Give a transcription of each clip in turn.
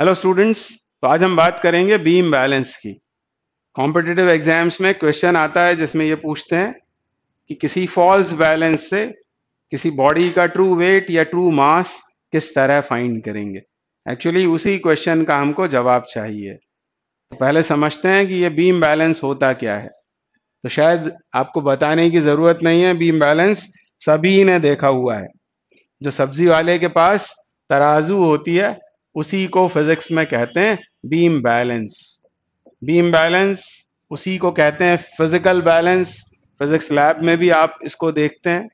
hello students तो आज हम बात करेंगे बीम बैलेंस की कॉम्पिटिटिव एग्जाम्स में क्वेश्चन आता है जिसमें ये पूछते हैं कि किसी फॉल्स बैलेंस से किसी बॉडी का ट्रू वेट या ट्रू मास किस तरह फाइंड करेंगे एक्चुअली उसी क्वेश्चन का हमको जवाब चाहिए तो पहले समझते हैं कि ये बीम बैलेंस होता क्या है तो शायद आपको बताने की ज़रूरत नहीं है बीम बैलेंस सभी ने देखा हुआ है जो सब्जी वाले के पास तराजू होती है उसी को फिजिक्स में कहते हैं बीम बैलेंस बीम बैलेंस उसी को कहते हैं फिजिकल बैलेंस फिजिक्स लैब में भी आप इसको देखते हैं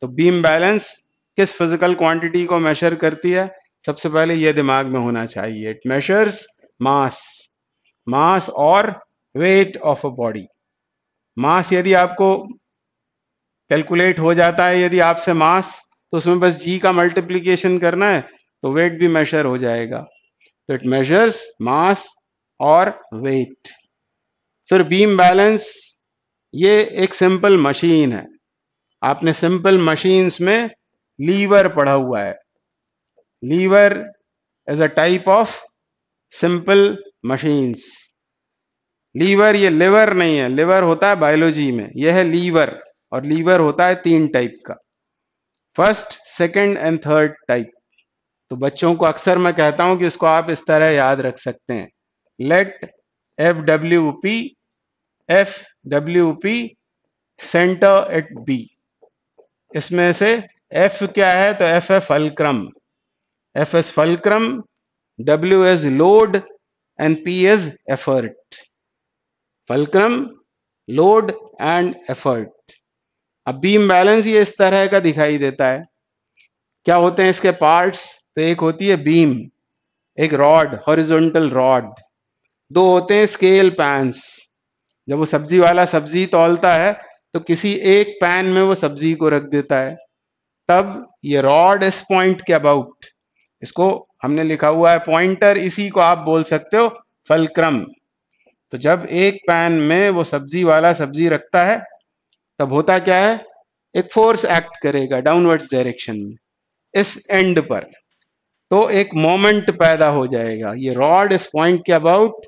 तो बीम बैलेंस किस फिजिकल क्वांटिटी को मेशर करती है सबसे पहले यह दिमाग में होना चाहिए इट मेशर्स मास मास और weight of a body mass यदि आपको कैलकुलेट हो जाता है यदि आपसे मास तो उसमें बस जी का मल्टीप्लीकेशन करना है तो वेट भी मेजर हो जाएगा तो इट मेजर्स मास और वेट फिर बीम बैलेंस ये एक सिंपल मशीन है आपने सिंपल मशीन्स में लीवर पढ़ा हुआ है lever as a type of simple machines lever ये लिवर नहीं है लिवर होता है बायोलॉजी में यह है लीवर और लीवर होता है तीन टाइप का first second and third type तो बच्चों को अक्सर मैं कहता हूं कि इसको आप इस तरह याद रख सकते हैं let F W P F W P centre at B इसमें से एफ क्या है तो F F fulcrum F as fulcrum W as load and P as effort fulcrum load and effort अब बीम बैलेंस ये इस तरह का दिखाई देता है क्या होते हैं इसके पार्ट्स तो एक होती है बीम एक रॉड हॉरिजॉन्टल रॉड दो होते हैं स्केल पैंस जब वो सब्जी वाला सब्जी तोलता है तो किसी एक पैन में वो सब्जी को रख देता है तब ये रॉड इस पॉइंट के अबाउट इसको हमने लिखा हुआ है पॉइंटर इसी को आप बोल सकते हो फलक्रम तो जब एक पैन में वो सब्जी वाला सब्जी रखता है तब होता क्या है एक फोर्स एक्ट करेगा डाउनवर्ड्स डायरेक्शन में इस एंड पर तो एक मोमेंट पैदा हो जाएगा ये रॉड इस पॉइंट के अबाउट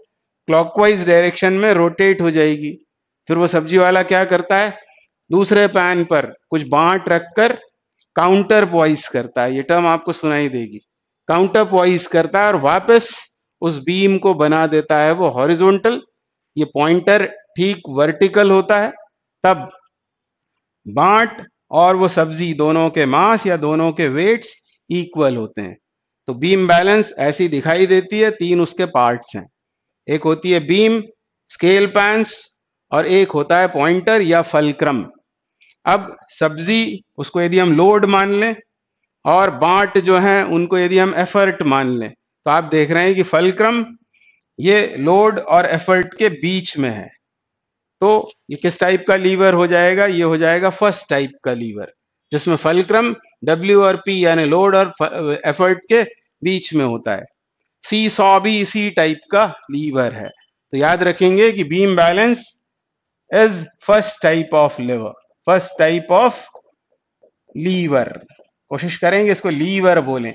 क्लॉकवाइज डायरेक्शन में रोटेट हो जाएगी फिर वो सब्जी वाला क्या करता है दूसरे पैन पर कुछ बांट रखकर काउंटर पॉइस करता है ये टर्म आपको सुनाई देगी काउंटर पॉइस करता है और वापस उस बीम को बना देता है वो हॉरिजोंटल ये पॉइंटर ठीक वर्टिकल होता है तब बांट और वो सब्जी दोनों के मांस या दोनों के वेट्स इक्वल होते हैं तो बीम बैलेंस ऐसी दिखाई देती है तीन उसके पार्ट्स हैं एक होती है बीम स्केल पैंस और एक होता है पॉइंटर या फलक्रम अब सब्जी उसको यदि हम लोड मान लें और बाट जो है उनको यदि हम एफर्ट मान लें तो आप देख रहे हैं कि फलक्रम ये लोड और एफर्ट के बीच में है तो ये किस टाइप का लीवर हो जाएगा ये हो जाएगा फर्स्ट टाइप का लीवर जिसमें फलक्रम W और P यानी लोड और एफर्ट के बीच में होता है सी सॉ भी इसी टाइप का लीवर है तो याद रखेंगे कि beam balance is first type of lever first type of lever कोशिश करेंगे इसको लीवर बोलें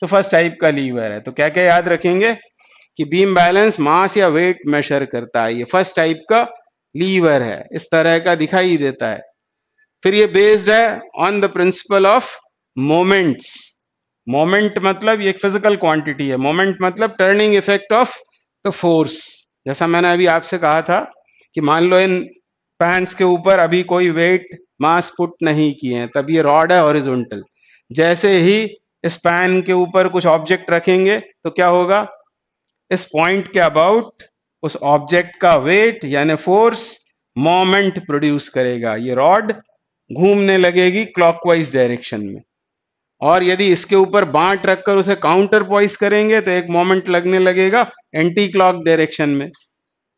तो फर्स्ट टाइप का लीवर है तो क्या क्या याद रखेंगे कि बीम बैलेंस मास या वेट मेजर करता है ये फर्स्ट टाइप का लीवर है इस तरह का दिखाई देता है फिर ये बेस्ड है on the principle of moments moment मतलब ये फिजिकल क्वांटिटी है मोमेंट मतलब turning effect of the force जैसा मैंने अभी आपसे कहा था कि मान लो इन पैंट्स के ऊपर अभी कोई वेट मास पुट नहीं किए हैं तब ये रॉड है हॉरिजॉन्टल जैसे ही इस पैन के ऊपर कुछ ऑब्जेक्ट रखेंगे तो क्या होगा इस पॉइंट के अबाउट उस ऑब्जेक्ट का वेट यानी फोर्स मोमेंट प्रोड्यूस करेगा ये रॉड घूमने लगेगी क्लॉकवाइज डायरेक्शन में और यदि इसके ऊपर बांट रखकर उसे काउंटर पॉइस करेंगे तो एक मोमेंट लगने लगेगा एंटी क्लॉक डायरेक्शन में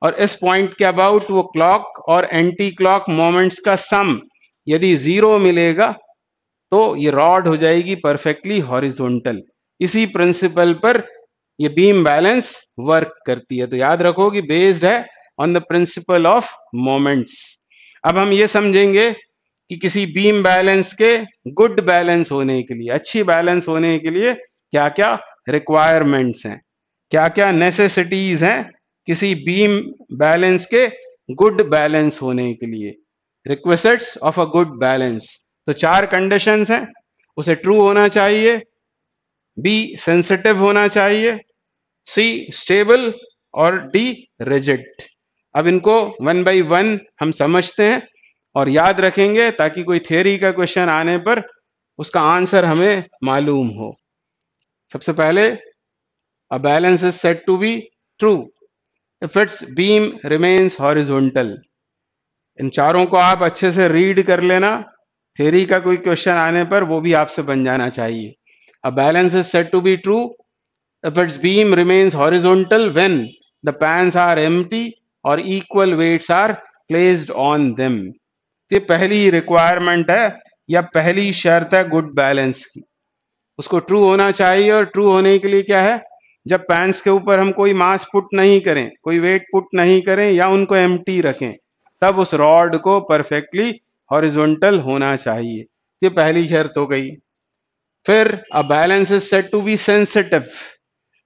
और इस पॉइंट के अबाउट वो क्लॉक और एंटी क्लॉक मोमेंट्स का सम यदि जीरो मिलेगा तो ये रॉड हो जाएगी परफेक्टली हॉरिजोंटल इसी प्रिंसिपल पर ये बीम बैलेंस वर्क करती है तो याद रखो कि बेस्ड है on the principle of moments अब हम ये समझेंगे कि किसी बीम बैलेंस के गुड बैलेंस होने के लिए अच्छी बैलेंस होने के लिए क्या क्या रिक्वायरमेंट्स हैं क्या क्या नेसेसिटीज हैं किसी बीम बैलेंस के गुड बैलेंस होने के लिए requests of a good balance तो चार कंडीशन हैं उसे ट्रू होना चाहिए बी सेंसिटिव होना चाहिए सी स्टेबल और डी रिजिट अब इनको वन बाई वन हम समझते हैं और याद रखेंगे ताकि कोई थेरी का क्वेश्चन आने पर उसका आंसर हमें मालूम हो सबसे पहले a balance is set to be true if it's beam remains horizontal इन चारों को आप अच्छे से रीड कर लेना थेरी का कोई क्वेश्चन आने पर वो भी आपसे बन जाना चाहिए a balance is set to be true if its beam remains horizontal when the pans are empty और equal weights are placed on them ये पहली रिक्वायरमेंट है या पहली शर्त है गुड बैलेंस की उसको ट्रू होना चाहिए और ट्रू होने के लिए क्या है जब पैंट्स के ऊपर हम कोई मास पुट नहीं करें कोई वेट पुट नहीं करें या उनको एम रखें तब उस रॉड को परफेक्टली हॉरिजोंटल होना चाहिए ये पहली शर्त हो गई फिर a balance is set to be sensitive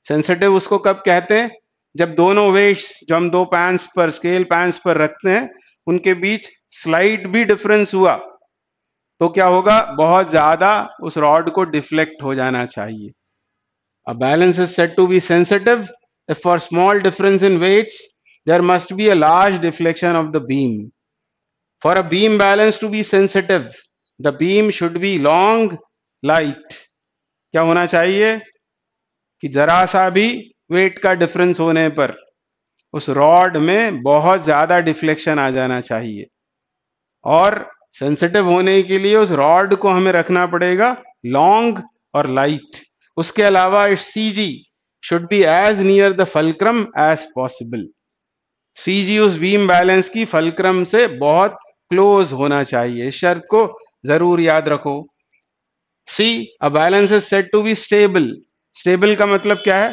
sensitive उसको कब कहते हैं जब दोनों वेट्स जो हम दो पैंस पर स्केल पैंस पर रखते हैं उनके बीच स्लाइड भी डिफरेंस हुआ तो क्या होगा बहुत ज्यादा उस रॉड को डिफ्लेक्ट हो जाना चाहिए a balance is set to be sensitive for small difference in weights there must be a large deflection of the beam for a beam balance to be sensitive the beam should be long light क्या होना चाहिए कि जरा सा भी wait का difference होने पर उस रॉड में बहुत ज़्यादा डिफ्लेक्शन आ जाना चाहिए और सेंसिटिव होने के लिए उस रॉड को हमें रखना पड़ेगा लॉन्ग और लाइट उसके अलावा it C G should be as near the fulcrum as possible C G उस बीम बैलेंस की फलक्रम से बहुत क्लोज होना चाहिए शर्त को जरूर याद रखो C a balance is set to be stable stable का मतलब क्या है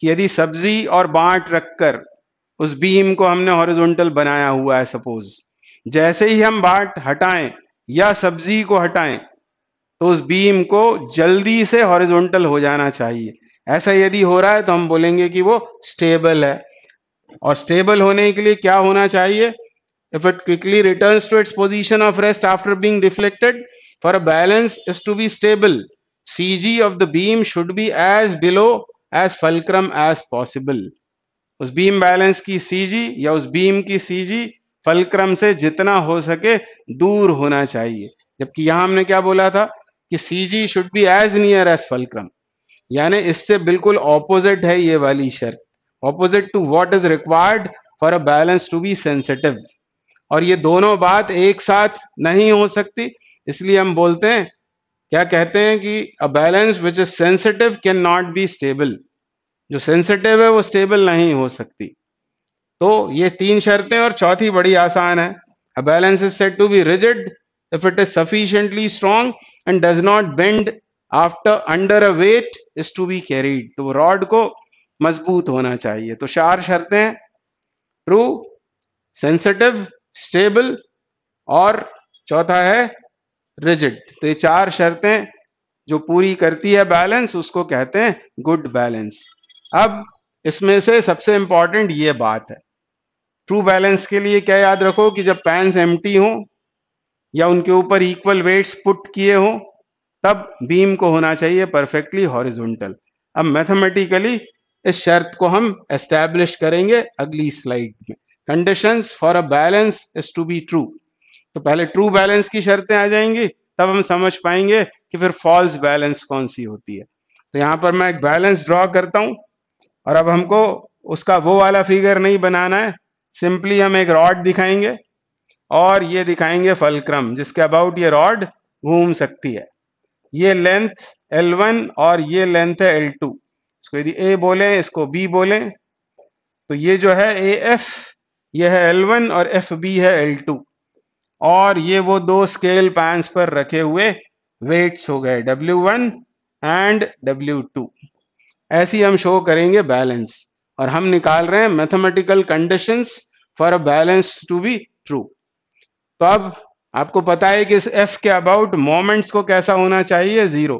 कि यदि सब्जी और बांट रखकर उस बीम को हमने हॉरिजॉन्टल बनाया हुआ है सपोज जैसे ही हम बाट हटाएं या सब्जी को हटाएं तो उस बीम को जल्दी से हॉरिजॉन्टल हो जाना चाहिए ऐसा यदि हो रहा है तो हम बोलेंगे कि वो स्टेबल है और स्टेबल होने के लिए क्या होना चाहिए if it quickly return to its position of rest after being reflected for a balance is to be stable G of the beam should be as below as fulcrum as possible उस beam balance की CG या उस beam की CG fulcrum से जितना हो सके दूर होना चाहिए जबकि यहां हमने क्या बोला था कि CG should be as near as fulcrum यानी इससे बिल्कुल ऑपोजिट है ये वाली शर्त opposite to what is required for a balance to be sensitive और ये दोनों बात एक साथ नहीं हो सकती इसलिए हम बोलते हैं क्या कहते हैं कि a balance which is sensitive can not be stable जो सेंसिटिव है वो स्टेबल नहीं हो सकती तो ये तीन शर्तें और चौथी बड़ी आसान है a balance is set to be rigid if it is sufficiently strong and does not bend after under a weight is to be carried तो रॉड को मजबूत होना चाहिए तो चार शर्तें ट्रू सेंसिटिव स्टेबल और चौथा है रिजिड तो ये चार शर्तें जो पूरी करती है बैलेंस उसको कहते हैं गुड बैलेंस अब इसमें से सबसे इंपॉर्टेंट ये बात है ट्रू बैलेंस के लिए क्या याद रखो कि जब पैंस एम हो या उनके ऊपर इक्वल वेट्स पुट किए हों तब बीम को होना चाहिए परफेक्टली हॉरिजॉन्टल अब मैथमेटिकली इस शर्त को हम एस्टेब्लिश करेंगे अगली स्लाइड में conditions for a balance is to be true तो पहले ट्रू बैलेंस की शर्तें आ जाएंगी तब हम समझ पाएंगे कि फिर फॉल्स बैलेंस कौन सी होती है तो यहां पर मैं एक बैलेंस ड्रॉ करता हूँ और अब हमको उसका वो वाला फिगर नहीं बनाना है सिंपली हम एक रॉड दिखाएंगे और ये दिखाएंगे फलक्रम जिसके अबाउट ये रॉड घूम सकती है ये लेंथ L1 और ये लेंथ है L2 इसको यदि A बोले इसको B बोले तो ये जो है ए एफ ये है L1 और एफ बी है L2 और ये वो दो स्केल पैंस पर रखे हुए वेट्स हो गए W1 एंड W2 ऐसी हम शो करेंगे बैलेंस और हम निकाल रहे हैं mathematical conditions for a balance to be true तो अब आपको पता है कि इस एफ के अबाउट मोमेंट्स को कैसा होना चाहिए जीरो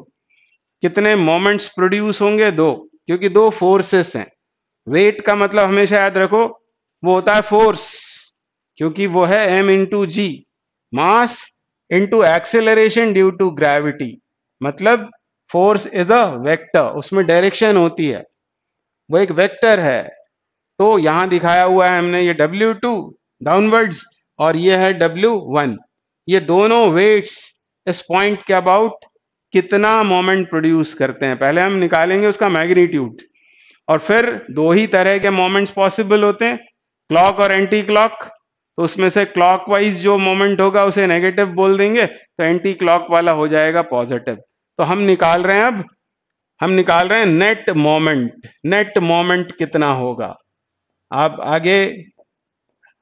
कितने मोमेंट्स प्रोड्यूस होंगे दो क्योंकि दो फोर्सेस हैं वेट का मतलब हमेशा याद रखो वो होता है फोर्स क्योंकि वो है M into G mass into acceleration due to gravity मतलब फोर्स इज अ वेक्टर उसमें डायरेक्शन होती है वो एक वेक्टर है तो यहां दिखाया हुआ है हमने ये W2 टू डाउनवर्ड्स और ये है W1 ये दोनों वेट्स इस पॉइंट के अबाउट कितना मोमेंट प्रोड्यूस करते हैं पहले हम निकालेंगे उसका मैग्नीट्यूड और फिर दो ही तरह के मोमेंट्स पॉसिबल होते हैं क्लॉक और एंटी क्लॉक तो उसमें से क्लॉकवाइज जो मोमेंट होगा उसे नेगेटिव बोल देंगे तो एंटी क्लॉक वाला हो जाएगा पॉजिटिव तो हम निकाल रहे हैं अब हम निकाल रहे हैं नेट मोमेंट नेट मोमेंट कितना होगा आप आगे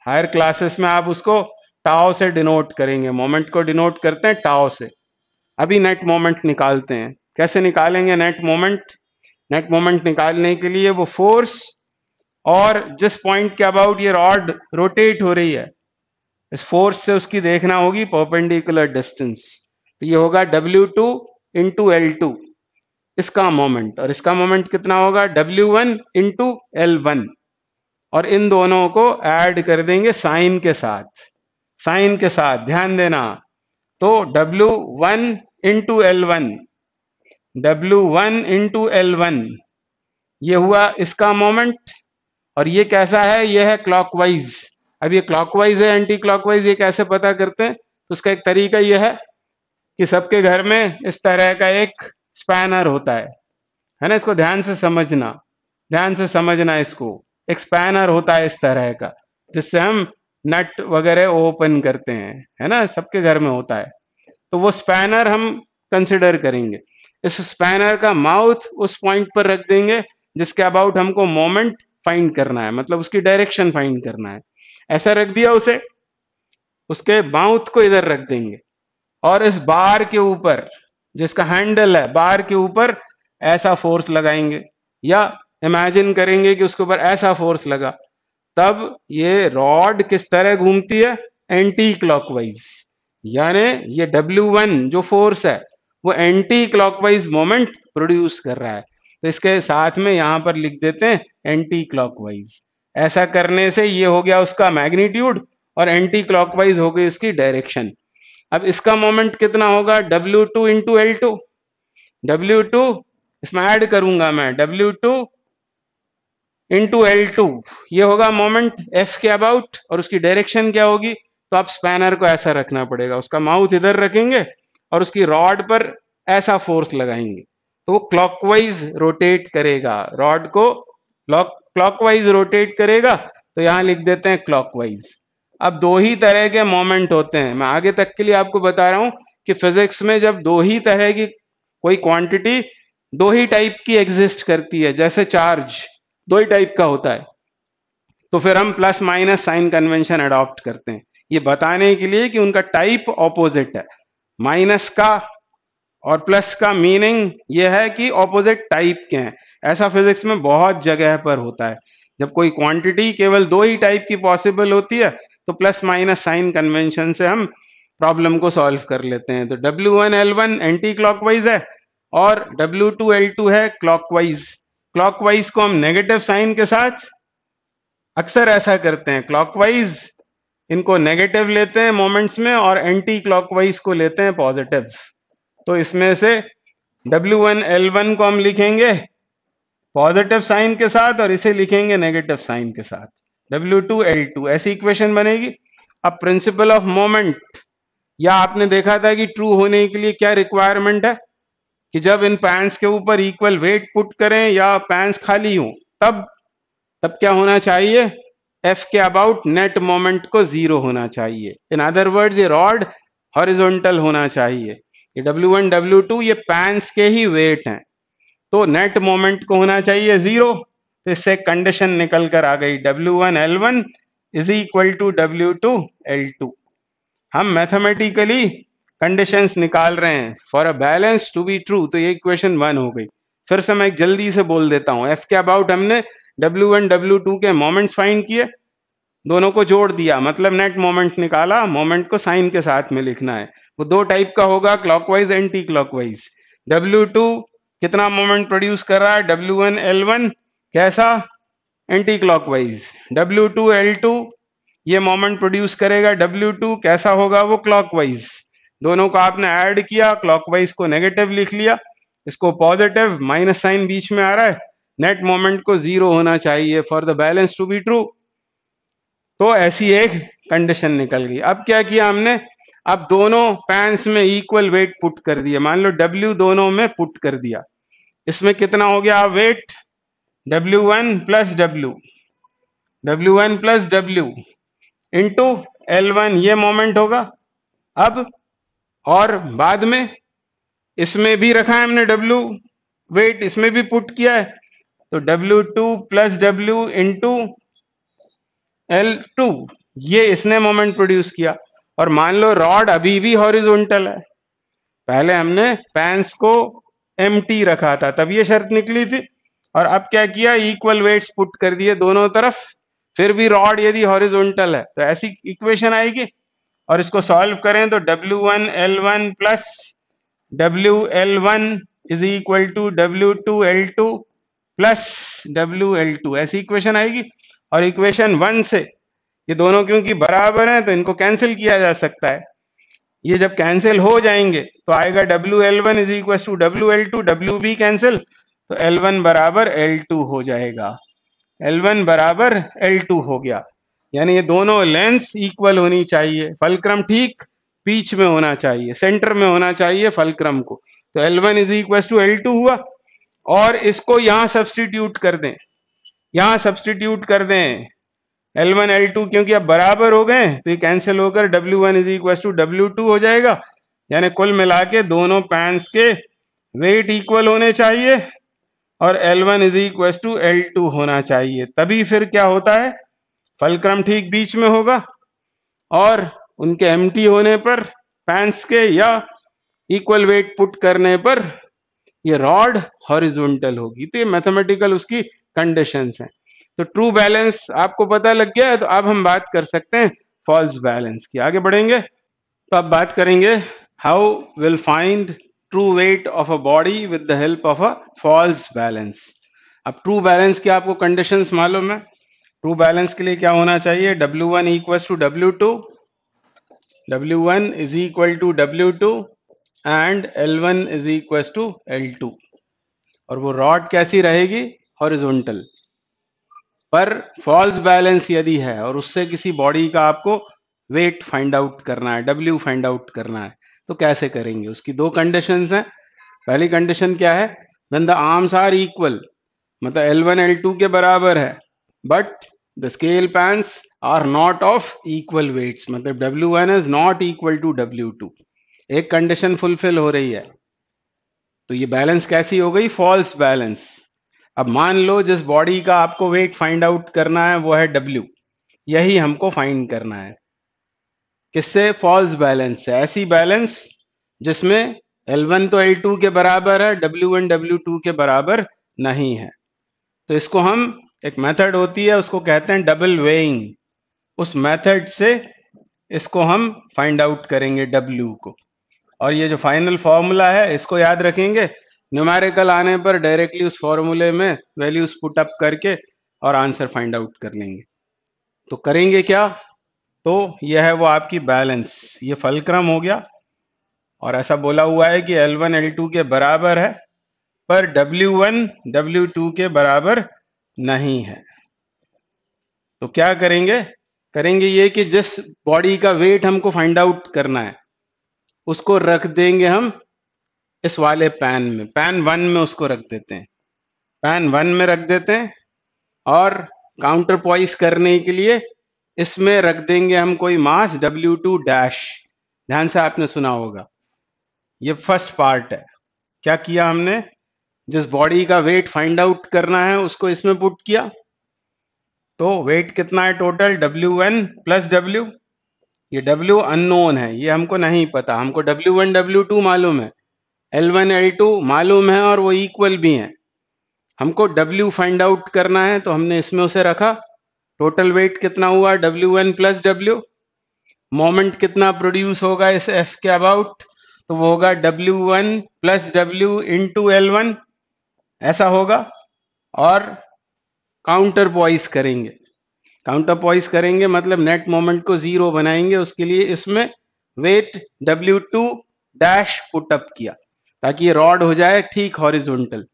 हायर क्लासेस में आप उसको टाओ से डिनोट करेंगे मोमेंट को डिनोट करते हैं टाओ से अभी नेट मोमेंट निकालते हैं कैसे निकालेंगे नेट मोमेंट नेट मोमेंट निकालने के लिए वो फोर्स और जिस पॉइंट के अबाउट ये रॉड रोटेट हो रही है इस फोर्स से उसकी देखना होगी परपेंडिकुलर डिस्टेंस तो ये होगा W two into L two इसका मोमेंट और इसका मोमेंट कितना होगा W one into L one और इन दोनों को ऐड कर देंगे साइन के साथ साइन के साथ ध्यान देना तो W one into L one W one into L one ये हुआ इसका मोमेंट और ये कैसा है ये है क्लॉकवाइज अब ये क्लॉकवाइज है एंटी क्लॉकवाइज ये कैसे पता करते हैं उसका एक तरीका ये है कि सबके घर में इस तरह का एक स्पैनर होता है है ना इसको ध्यान से समझना ध्यान से समझना इसको एक स्पैनर होता है इस तरह का जिससे हम नट वगैरह ओपन करते हैं है ना सबके घर में होता है तो वो स्पैनर हम कंसिडर करेंगे इस स्पैनर का माउथ उस पॉइंट पर रख देंगे जिसके अबाउट हमको मोमेंट फाइंड करना है मतलब उसकी डायरेक्शन फाइंड करना है ऐसा रख दिया उसे उसके माउथ को इधर रख देंगे और इस बार के ऊपर जिसका हैंडल है बार के ऊपर ऐसा फोर्स लगाएंगे या इमेजिन करेंगे कि उसके ऊपर ऐसा फोर्स लगा तब ये रॉड किस तरह घूमती है एंटी क्लॉकवाइज यानी ये W1 जो फोर्स है वो एंटी क्लॉकवाइज मोमेंट प्रोड्यूस कर रहा है तो इसके साथ में यहां पर लिख देते हैं एंटी क्लॉकवाइज ऐसा करने से ये हो गया उसका मैग्नीट्यूड और एंटी क्लॉकवाइज हो गई उसकी डायरेक्शन अब इसका मोमेंट कितना होगा W2 two into L two W two इसमें ऐड करूंगा मैं W2 two into L two ये होगा मोमेंट F के अबाउट और उसकी डायरेक्शन क्या होगी तो आप स्पैनर को ऐसा रखना पड़ेगा उसका माउथ इधर रखेंगे और उसकी रॉड पर ऐसा फोर्स लगाएंगे तो वो क्लॉकवाइज रोटेट करेगा रॉड को क्लॉकवाइज रोटेट करेगा तो यहां लिख देते हैं क्लॉकवाइज अब दो ही तरह के मोमेंट होते हैं मैं आगे तक के लिए आपको बता रहा हूं कि फिजिक्स में जब दो ही तरह की कोई क्वांटिटी दो ही टाइप की एग्जिस्ट करती है जैसे चार्ज दो ही टाइप का होता है तो फिर हम plus minus sign convention adopt करते हैं ये बताने के लिए कि उनका टाइप ऑपोजिट है माइनस का और प्लस का मीनिंग यह है कि ऑपोजिट टाइप के हैं ऐसा फिजिक्स में बहुत जगह पर होता है जब कोई क्वांटिटी केवल दो ही टाइप की पॉसिबल होती है तो प्लस माइनस साइन कन्वेंशन से हम प्रॉब्लम को सॉल्व कर लेते हैं तो W one L one anti clockwise है और डब्ल्यू टू एल टू है क्लॉकवाइज क्लॉकवाइज को हम नेगेटिव साइन के साथ अक्सर ऐसा करते हैं क्लॉकवाइज इनको नेगेटिव लेते हैं मोमेंट्स में और एंटी क्लॉकवाइज को लेते हैं पॉजिटिव तो इसमें से W1 L1 को हम लिखेंगे पॉजिटिव साइन के साथ और इसे लिखेंगे नेगेटिव साइन के साथ डब्ल्यू टू एल टू ऐसी इक्वेशन बनेगी अब प्रिंसिपल ऑफ मोमेंट या आपने देखा था कि ट्रू होने के लिए क्या रिक्वायरमेंट है कि जब इन पैंट्स के ऊपर इक्वल वेट पुट करें या पैंट्स खाली हो तब तब क्या होना चाहिए एफ के अबाउट नेट मोमेंट को जीरो होना चाहिए इन अदर वर्ड ये रॉड हॉरिजोनटल होना चाहिए ये डब्ल्यू वन डब्ल्यू टू ये पैंस के ही वेट हैं तो नेट मोमेंट को होना चाहिए जीरो तो इससे कंडीशन निकल कर आ गई W1 L1 one is equal to W two L two हम मैथमेटिकली कंडीशन निकाल रहे हैं for a balance to be true तो ये इक्वेशन वन हो गई फिर से मैं जल्दी से बोल देता हूँ F के अबाउट हमने W1 W2 के मोमेंट्स फाइंड किए दोनों को जोड़ दिया मतलब नेट मोमेंट निकाला मोमेंट को साइन के साथ में लिखना है वो दो टाइप का होगा क्लॉकवाइज एंटी क्लॉकवाइज W2 कितना मोमेंट प्रोड्यूस कर रहा है W1 L1 कैसा एंटी क्लॉकवाइज W2 L2 ये मोमेंट प्रोड्यूस करेगा W2 कैसा होगा वो क्लॉकवाइज दोनों को आपने ऐड किया क्लॉकवाइज को नेगेटिव लिख लिया इसको पॉजिटिव माइनस साइन बीच में आ रहा है नेट मोमेंट को जीरो होना चाहिए for the balance to be true तो ऐसी एक कंडीशन निकल गई अब क्या किया हमने अब दोनों पैंस में इक्वल वेट पुट कर दिया मान लो W दोनों में पुट कर दिया इसमें कितना हो गया weight W one plus W W one plus W into L one ये मोमेंट होगा अब और बाद में इसमें भी रखा है हमने डब्ल्यू वेट इसमें भी पुट किया है तो W two plus W into L two ये इसने मोमेंट प्रोड्यूस किया और मान लो रॉड अभी भी हॉरिजोनटल है पहले हमने पैंस को एम रखा था तब ये शर्त निकली थी और अब क्या किया इक्वल वेट्स पुट कर दिए दोनों तरफ फिर भी रॉड यदि हॉरिजॉन्टल है तो ऐसी इक्वेशन आएगी और इसको सॉल्व करें तो W L1 L one plus W L one is equal to W two L two plus W L two ऐसी इक्वेशन आएगी और इक्वेशन वन से ये दोनों क्योंकि बराबर हैं तो इनको कैंसिल किया जा सकता है ये जब कैंसिल हो जाएंगे तो आएगा W L one is equal to W L two W be cancel तो L1 बराबर L2 हो जाएगा L1 बराबर L2 हो गया यानी ये दोनों लेंस इक्वल होनी चाहिए फलक्रम ठीक बीच में होना चाहिए सेंटर में होना चाहिए फलक्रम को तो L1 one is equal to L हुआ और इसको यहां सब्सटीट्यूट कर दें यहां सब्सटीट्यूट कर दें L1 L2 क्योंकि अब बराबर हो गए तो ये कैंसिल होकर W1 one is equal to W हो जाएगा यानी कुल मिला के दोनों पैंस के वेट इक्वल होने चाहिए और L1 one is equal to L होना चाहिए तभी फिर क्या होता है फलक्रम ठीक बीच में होगा और उनके एम होने पर पैंस के या इक्वल वेट पुट करने पर ये रॉड हॉरिजॉन्टल होगी तो ये मैथमेटिकल उसकी कंडीशंस हैं तो ट्रू बैलेंस आपको पता लग गया है तो अब हम बात कर सकते हैं फॉल्स बैलेंस की आगे बढ़ेंगे तो अब बात करेंगे how will find true weight of a body with the help of a false balance अब ट्रू बैलेंस की आपको कंडीशन मालूम है ट्रू बैलेंस के लिए क्या होना चाहिए W one equal to W two W one is equal to W two and L one is equal to L two और वो रॉड कैसी रहेगी हॉरिजॉन्टल पर फॉल्स बैलेंस यदि है और उससे किसी बॉडी का आपको वेट फाइंड आउट करना है डब्ल्यू फाइंड आउट करना है तो कैसे करेंगे उसकी दो कंडीशन हैं पहली कंडीशन क्या है when the arms are equal मतलब एल वन एल टू के बराबर है but the scale pans are not of equal weights मतलब W one is not equal to W two एक कंडीशन फुलफिल हो रही है तो ये बैलेंस कैसी हो गई फॉल्स बैलेंस अब मान लो जिस बॉडी का आपको वेट फाइंड आउट करना है वो है डब्ल्यू यही हमको फाइंड करना है किससे फॉल्स बैलेंस है ऐसी बैलेंस जिसमें L1 तो L2 के बराबर है W1 W2 के बराबर नहीं है तो इसको हम एक मेथड होती है उसको कहते हैं डबल वेइंग उस मेथड से इसको हम फाइंड आउट करेंगे W को और ये जो फाइनल फॉर्मूला है इसको याद रखेंगे न्यूमेरिकल आने पर डायरेक्टली उस फॉर्मूले में वैल्यूज पुट अप करके और आंसर फाइंड आउट कर लेंगे तो करेंगे क्या तो यह है वो आपकी बैलेंस ये फलक्रम हो गया और ऐसा बोला हुआ है कि L1 L2 के बराबर है पर W1 W2 के बराबर नहीं है तो क्या करेंगे करेंगे ये कि जिस बॉडी का वेट हमको फाइंड आउट करना है उसको रख देंगे हम इस वाले पैन में पैन वन में उसको रख देते हैं पैन वन में रख देते हैं और काउंटर पॉइस करने के लिए इसमें रख देंगे हम कोई मास डब्ल्यू टू डैश ध्यान से आपने सुना होगा ये फर्स्ट पार्ट है क्या किया हमने जिस बॉडी का वेट फाइंड आउट करना है उसको इसमें पुट किया तो वेट कितना है total W N plus W ये डब्ल्यू अननोन है ये हमको नहीं पता हमको डब्ल्यू वन डब्ल्यू टू मालूम है एल वन एल टू मालूम है और वो इक्वल भी हैं हमको डब्ल्यू फाइंड आउट करना है तो हमने इसमें उसे रखा टोटल वेट कितना हुआ W N plus W moment कितना प्रोड्यूस होगा इस एफ के अबाउट तो वो होगा W one plus W into L one ऐसा होगा और काउंटर पॉइस करेंगे काउंटर पॉइस करेंगे मतलब नेट मोमेंट को जीरो बनाएंगे उसके लिए इसमें weight W two dash put up किया ताकि ये रॉड हो जाए ठीक हॉरिजोनटल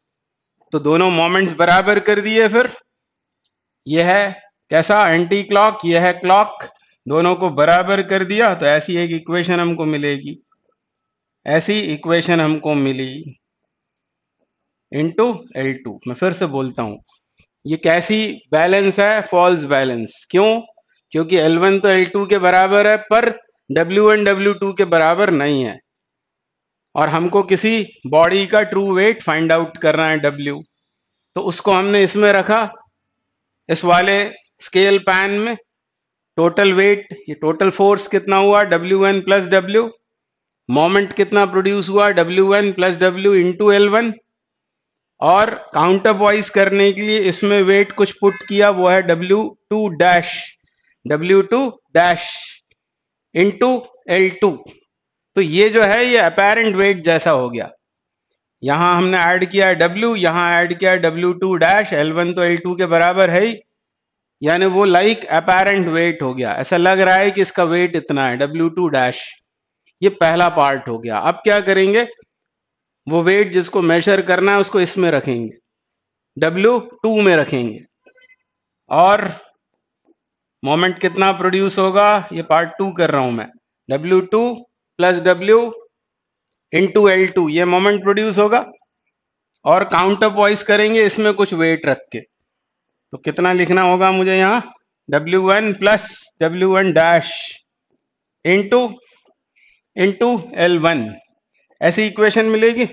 तो दोनों मोमेंट्स बराबर कर दिए फिर यह है कैसा एंटी क्लॉक यह है क्लॉक दोनों को बराबर कर दिया तो ऐसी एक इक्वेशन हमको मिलेगी ऐसी इक्वेशन हमको मिली इंटू एल टू मैं फिर से बोलता हूं ये कैसी बैलेंस है फॉल्स बैलेंस क्यों क्योंकि एल वन तो एल टू के बराबर है पर डब्ल्यू वन डब्ल्यू टू के बराबर नहीं है और हमको किसी बॉडी का ट्रू वेट फाइंड आउट करना है डब्ल्यू तो उसको हमने इसमें रखा इस वाले स्केल पैन में टोटल वेट ये टोटल फोर्स कितना हुआ W N plus W moment कितना प्रोड्यूस हुआ W N plus W into L one और काउंटर वाइज करने के लिए इसमें वेट कुछ पुट किया वो है W two dash W two dash into L two तो ये जो है ये अपेरेंट वेट जैसा हो गया यहाँ हमने ऐड किया है डब्ल्यू यहाँ ऐड किया है W two dash L one तो एल टू के बराबर है ही यानी वो लाइक अपेरेंट वेट हो गया ऐसा लग रहा है कि इसका वेट इतना है डब्ल्यू टू डैश ये पहला पार्ट हो गया अब क्या करेंगे वो वेट जिसको मेजर करना है उसको इसमें रखेंगे डब्ल्यू टू में रखेंगे और मोमेंट कितना प्रोड्यूस होगा ये पार्ट टू कर रहा हूं मैं W two plus W into L two ये मोमेंट प्रोड्यूस होगा और काउंटर वॉइस करेंगे इसमें कुछ वेट रख के तो कितना लिखना होगा मुझे यहाँ W one plus W one dash into into L one ऐसी इक्वेशन मिलेगी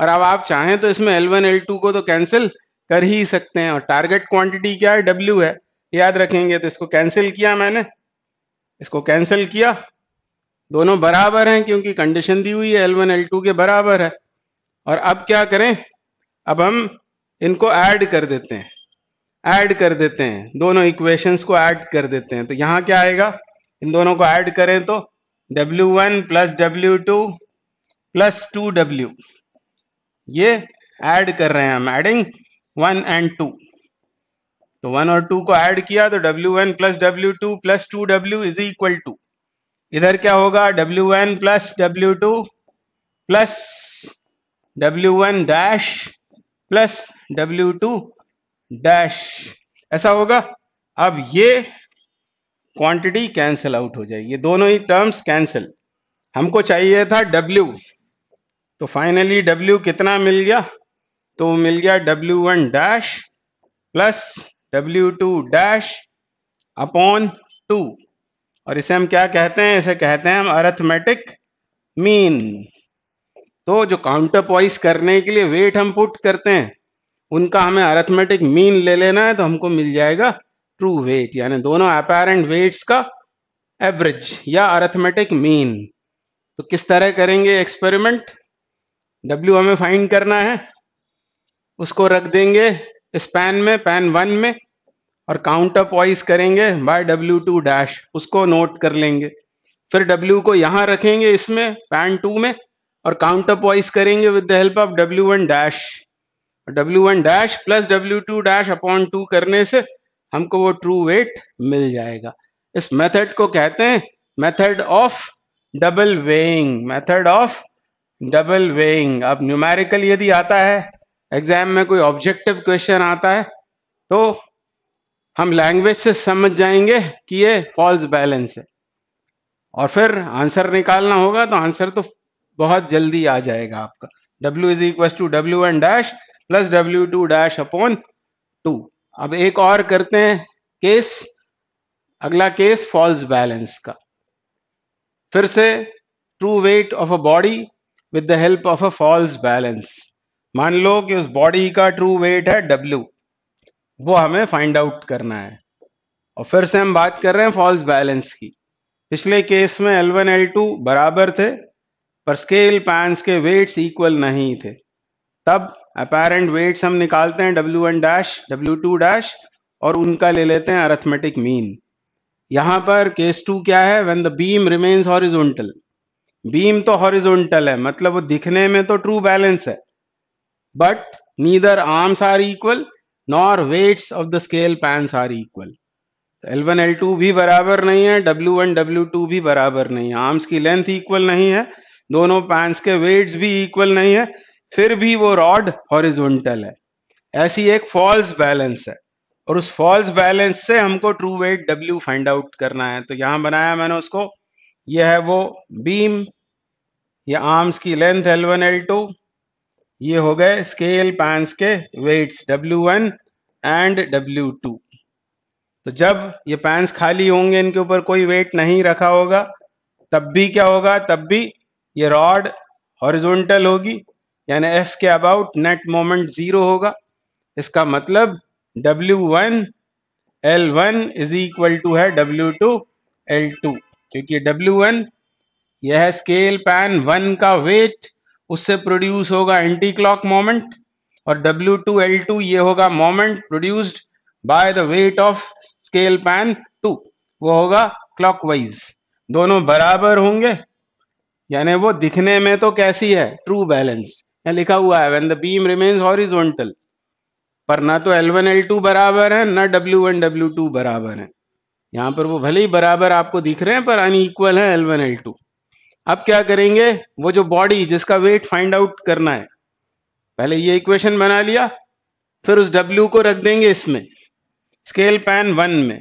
और अब आप चाहें तो इसमें एल वन एल टू को तो कैंसिल कर ही सकते हैं और टारगेट क्वांटिटी क्या है डब्ल्यू है याद रखेंगे तो इसको कैंसिल किया मैंने इसको कैंसिल किया दोनों बराबर हैं क्योंकि कंडीशन दी हुई है एल वन एल टू के बराबर है और अब क्या करें अब हम इनको ऐड कर देते हैं ऐड कर देते हैं दोनों इक्वेशंस को ऐड कर देते हैं तो यहाँ क्या आएगा इन दोनों को ऐड करें तो W1 one plus W two plus two W ये ऐड कर रहे हैं हम एडिंग वन एंड टू तो वन और टू को ऐड किया तो W1 one plus W two plus two W is equal to इधर क्या होगा W1 one plus W two plus W one dash plus W two dash ऐसा होगा अब ये क्वांटिटी कैंसिल आउट हो जाएगी ये दोनों ही टर्म्स कैंसिल हमको चाहिए था W तो फाइनली W कितना मिल गया तो मिल गया W1 one dash plus W two dash upon two और इसे हम क्या कहते हैं इसे कहते हैं हम अरेथमेटिक मीन तो जो काउंटर पॉइस करने के लिए वेट हम पुट करते हैं उनका हमें अरेथमेटिक मीन ले लेना है तो हमको मिल जाएगा ट्रू वेट यानी दोनों अपेरेंट वेट्स का एवरेज या अरेथमेटिक मीन तो किस तरह करेंगे एक्सपेरिमेंट डब्ल्यू हमें फाइंड करना है उसको रख देंगे इस पैन में पैन वन में और काउंटर पॉइस करेंगे बाय डब्ल्यू टू डैश उसको नोट कर लेंगे फिर डब्ल्यू को यहाँ रखेंगे इसमें पैन टू में और काउंटर पॉइस करेंगे with the help of W one dash W one dash plus W two dash upon two करने से हमको वो ट्रू वेट मिल जाएगा इस मेथड को कहते हैं method of double weighing method of double weighing अब न्यूमेरिकल यदि आता है एग्जाम में कोई ऑब्जेक्टिव क्वेश्चन आता है तो हम लैंग्वेज से समझ जाएंगे कि ये फॉल्स बैलेंस है और फिर आंसर निकालना होगा तो आंसर तो बहुत जल्दी आ जाएगा आपका W is equal to W one dash plus W two dash upon two अब एक और करते हैं केस अगला केस फॉल्स बैलेंस का फिर से true weight of a body with the help of a false balance मान लो कि उस बॉडी का ट्रू वेट है डब्ल्यू वो हमें फाइंड आउट करना है और फिर से हम बात कर रहे हैं फॉल्स बैलेंस की पिछले केस में L1 L2 बराबर थे पर स्केल पैंस के वेट्स इक्वल नहीं थे तब अपेरेंट वेट्स हम निकालते हैं W one dash W two dash और उनका ले लेते हैं अरथमेटिक मीन यहाँ पर केस टू क्या है when the beam remains horizontal beam तो हॉरिजॉन्टल है मतलब वो दिखने में तो ट्रू बैलेंस है but neither arms are equal nor weights of the scale pans are equal L one L two भी बराबर नहीं है डब्ल्यू वन डब्ल्यू टू भी बराबर नहीं है आर्म्स की लेंथ इक्वल नहीं है दोनों पैंस के वेट्स भी इक्वल नहीं है फिर भी वो रॉड हॉरिजॉन्टल है ऐसी एक फॉल्स बैलेंस है और उस फॉल्स बैलेंस से हमको true weight W find out करना है तो यहां बनाया मैंने उसको ये है वो बीम या आर्म्स की लेंथ L1, L2 ये हो गए स्केल पैंस के वेट्स W1 एंड W2 तो जब ये पैंस खाली होंगे इनके ऊपर कोई वेट नहीं रखा होगा तब भी क्या होगा तब भी ये रॉड हॉरिजॉन्टल होगी यानी एफ के अबाउट नेट मोमेंट जीरो होगा इसका मतलब W one L one is equal to है डब्ल्यू टू एल टू क्योंकि डब्ल्यू वन यह है स्केल पैन वन का वेट उससे प्रोड्यूस होगा एंटी क्लॉक मोमेंट और डब्ल्यू टू एल टू ये होगा moment produced by the weight of scale pan two वो होगा क्लॉकवाइज दोनों बराबर होंगे यानी वो दिखने में तो कैसी है ट्रू बैलेंस यहाँ लिखा हुआ है when the beam remains horizontal पर ना तो L1 L2 बराबर है ना W1 W2 बराबर है यहाँ पर वो भले ही बराबर आपको दिख रहे हैं पर अनईक्वल है L1 L2 अब क्या करेंगे वो जो बॉडी जिसका वेट फाइंड आउट करना है पहले ये इक्वेशन बना लिया फिर उस W को रख देंगे इसमें स्केल पैन वन में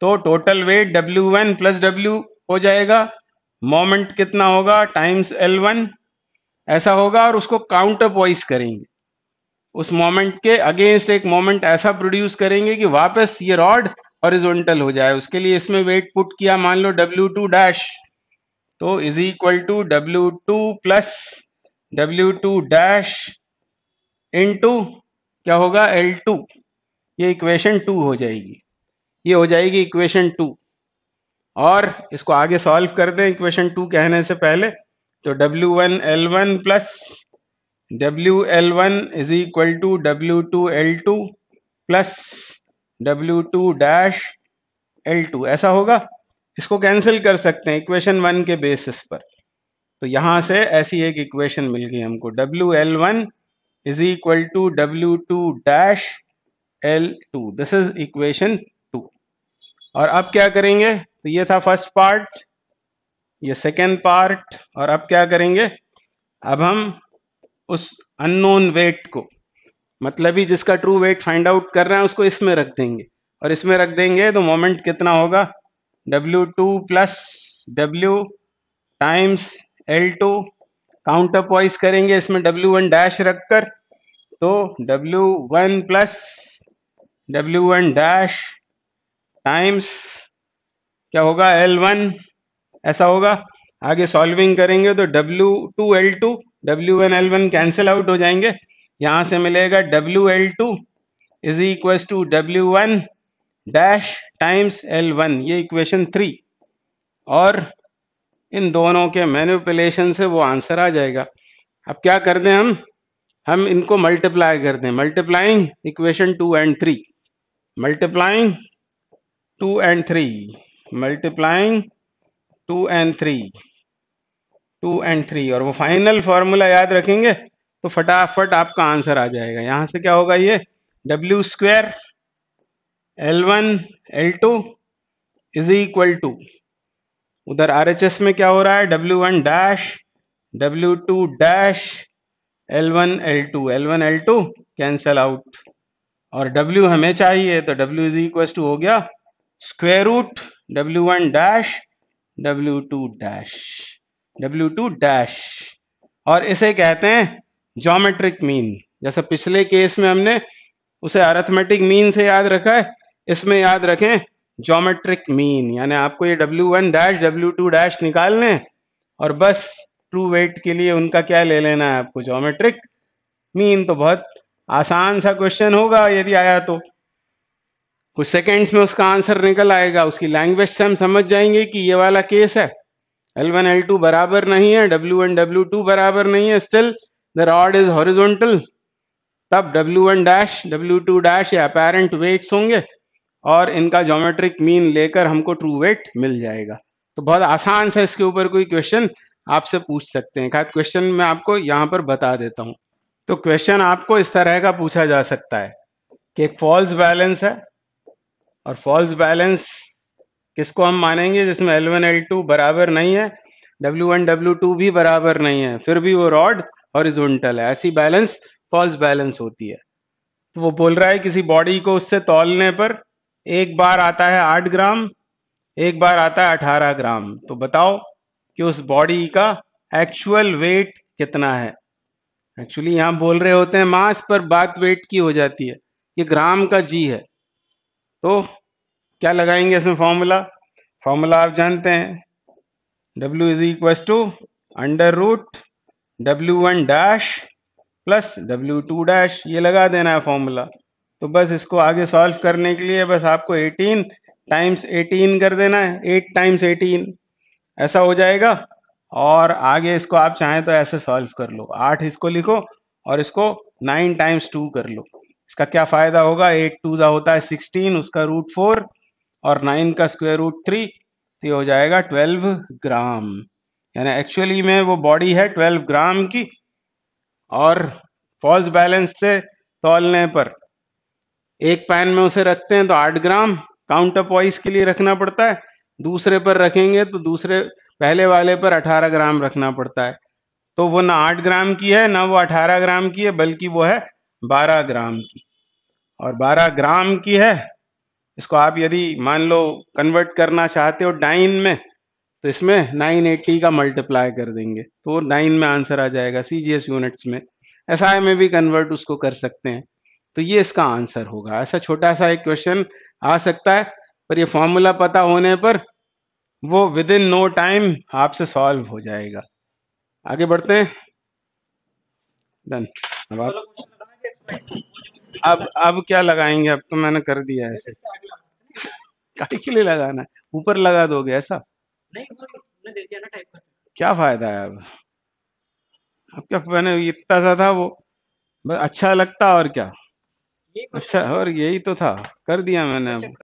तो total weight W1 plus W हो जाएगा मोमेंट कितना होगा टाइम्स वन ऐसा होगा और उसको काउंटर वॉइस करेंगे उस मोमेंट के अगेंस्ट एक मोमेंट ऐसा प्रोड्यूस करेंगे कि वापस ये रॉड ऑरिजोनटल हो जाए उसके लिए इसमें वेट पुट किया मान लो डब्ल्यू टू डैश तो is equal to W two plus W two dash into क्या होगा एल टू ये इक्वेशन टू हो जाएगी ये हो जाएगी इक्वेशन टू और इसको आगे सॉल्व कर दें इक्वेशन टू कहने से पहले तो W one L one plus W L one is equal to W two L two plus W two dash L two ऐसा होगा इसको कैंसिल कर सकते हैं इक्वेशन वन के बेसिस पर तो यहाँ से ऐसी एक इक्वेशन मिल गई हमको W L one is equal to W two dash L two this is equation two और अब क्या करेंगे तो ये था फर्स्ट पार्ट ये सेकेंड पार्ट और अब क्या करेंगे अब हम उस अननोन वेट को मतलब ही जिसका ट्रू वेट फाइंड आउट कर रहे हैं उसको इसमें रख देंगे और इसमें रख देंगे तो मोमेंट कितना होगा W2 two plus W times L two counter poised करेंगे इसमें W1 डैश रखकर तो W1 plus W one dash times क्या होगा L1 ऐसा होगा आगे सॉल्विंग करेंगे तो W two L two W one L one cancel out हो जाएंगे यहाँ से मिलेगा W L two is equal to W one dash times L one ये इक्वेशन थ्री और इन दोनों के मैनिपुलेशन से वो आंसर आ जाएगा अब क्या कर दें हम हम इनको मल्टीप्लाई कर दें multiplying equation two and three multiplying two and three multiplying two and three two and three और वो फाइनल फॉर्मूला याद रखेंगे तो फटाफट आपका आंसर आ जाएगा यहां से क्या होगा ये W square L one L two is equal to उधर आर एच एस में क्या हो रहा है W one dash W two dash L one L two L one L two cancel out और W हमें चाहिए तो W इज इक्वल टू हो गया square root W one dash W two dash W two dash और इसे कहते हैं जोमेट्रिक मीन जैसे पिछले केस में हमने उसे अरेथमेटिक मीन से याद रखा है इसमें याद रखें जोमेट्रिक मीन यानी आपको ये W one dash W two dash निकालने और बस ट्रू वेट के लिए उनका क्या ले लेना है आपको जोमेट्रिक मीन तो बहुत आसान सा क्वेश्चन होगा यदि आया तो कुछ सेकेंड्स में उसका आंसर निकल आएगा उसकी लैंग्वेज से हम समझ जाएंगे कि ये वाला केस है एल वन एल टू बराबर नहीं है डब्ल्यू वन टू बराबर नहीं है still the rod is horizontal तब W1 one dash W two dash या अपेरेंट वेट्स होंगे और इनका जोमेट्रिक मीन लेकर हमको ट्रू वेट मिल जाएगा तो बहुत आसान से इसके ऊपर कोई क्वेश्चन आपसे पूछ सकते हैं खैर क्वेश्चन मैं आपको यहाँ पर बता देता हूँ तो क्वेश्चन आपको इस तरह का पूछा जा सकता है कि एक फॉल्स बैलेंस है और फॉल्स बैलेंस किसको हम मानेंगे जिसमें L1 L2 बराबर नहीं है W1 W2 भी बराबर नहीं है फिर भी वो रॉड हॉरिजॉन्टल है ऐसी बैलेंस फॉल्स बैलेंस होती है तो वो बोल रहा है किसी बॉडी को उससे तोलने पर एक बार आता है आठ ग्राम एक बार आता है अठारह ग्राम तो बताओ कि उस बॉडी का एक्चुअल वेट कितना है एक्चुअली यहाँ बोल रहे होते हैं मास पर बात वेट की हो जाती है ये ग्राम का जी है तो क्या लगाएंगे इसमें फॉर्मूला फॉर्मूला आप जानते हैं W is equal to under root W one dash plus W two dash ये लगा देना है फॉर्मूला तो बस इसको आगे सॉल्व करने के लिए बस आपको 18 टाइम्स 18 कर देना है 8 टाइम्स 18 ऐसा हो जाएगा और आगे इसको आप चाहें तो ऐसे सॉल्व कर लो 8 इसको लिखो और इसको 9 टाइम्स 2 कर लो इसका क्या फायदा होगा एट टू ज़ा होता है सिक्सटीन उसका रूट फोर और नाइन का स्क्वायर रूट थ्री तो ये हो जाएगा ट्वेल्व ग्राम यानी एक्चुअली में वो बॉडी है ट्वेल्व ग्राम की और फॉल्स बैलेंस से तोलने पर एक पैन में उसे रखते हैं तो आठ ग्राम काउंटर पॉइस के लिए रखना पड़ता है दूसरे पर रखेंगे तो दूसरे पहले वाले पर अठारह ग्राम रखना पड़ता है तो वो ना आठ ग्राम की है ना वो अठारह ग्राम की है बल्कि वो है 12 ग्राम की और 12 ग्राम की है इसको आप यदि मान लो कन्वर्ट करना चाहते हो डाइन में तो इसमें 980 का मल्टीप्लाई कर देंगे तो नाइन में आंसर आ जाएगा सी यूनिट्स में एस में भी कन्वर्ट उसको कर सकते हैं तो ये इसका आंसर होगा ऐसा छोटा सा एक क्वेश्चन आ सकता है पर ये फॉर्मूला पता होने पर वो विद इन नो टाइम आपसे सॉल्व हो जाएगा आगे बढ़ते हैं डन अब आप अब अब क्या लगाएंगे अब तो मैंने कर दिया ऐसे काहे के लिए लगाना है ऊपर लगा दोगे ऐसा नहीं क्या फायदा है अब अब क्या मैंने इतना सा था वो अच्छा लगता और क्या अच्छा और यही तो था कर दिया मैंने अच्छा, अब